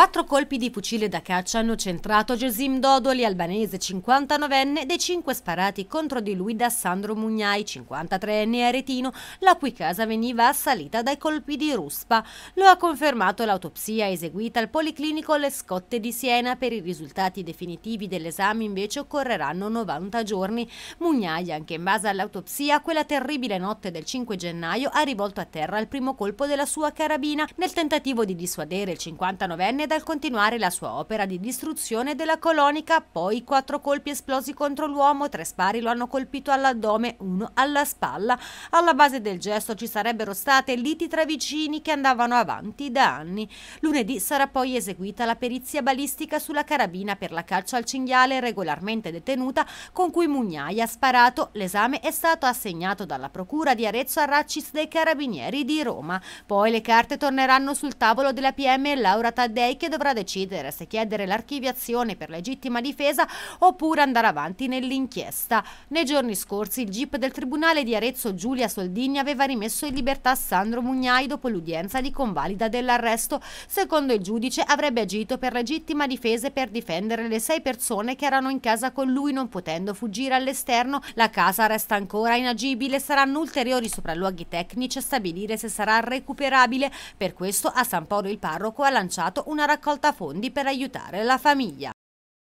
Quattro colpi di fucile da caccia hanno centrato Gesim Dodoli, albanese 59enne, dei cinque sparati contro di lui da Sandro Mugnai, 53enne aretino, la cui casa veniva assalita dai colpi di ruspa. Lo ha confermato l'autopsia eseguita al Policlinico Le Scotte di Siena. Per i risultati definitivi dell'esame invece occorreranno 90 giorni. Mugnai, anche in base all'autopsia, quella terribile notte del 5 gennaio ha rivolto a terra il primo colpo della sua carabina nel tentativo di dissuadere il 59enne dal continuare la sua opera di distruzione della colonica, poi quattro colpi esplosi contro l'uomo, tre spari lo hanno colpito all'addome, uno alla spalla. Alla base del gesto ci sarebbero state liti tra vicini che andavano avanti da anni. Lunedì sarà poi eseguita la perizia balistica sulla carabina per la caccia al cinghiale regolarmente detenuta con cui Mugnaia ha sparato. L'esame è stato assegnato dalla Procura di Arezzo a Raccis dei Carabinieri di Roma. Poi le carte torneranno sul tavolo della PM Laura Taddei lei che dovrà decidere se chiedere l'archiviazione per legittima difesa oppure andare avanti nell'inchiesta. Nei giorni scorsi il GIP del Tribunale di Arezzo Giulia Soldini aveva rimesso in libertà Sandro Mugnai dopo l'udienza di convalida dell'arresto. Secondo il giudice avrebbe agito per legittima difesa e per difendere le sei persone che erano in casa con lui non potendo fuggire all'esterno. La casa resta ancora inagibile, saranno ulteriori sopralluoghi tecnici a stabilire se sarà recuperabile. Per questo a San Paolo il parroco ha lanciato un una raccolta fondi per aiutare la famiglia.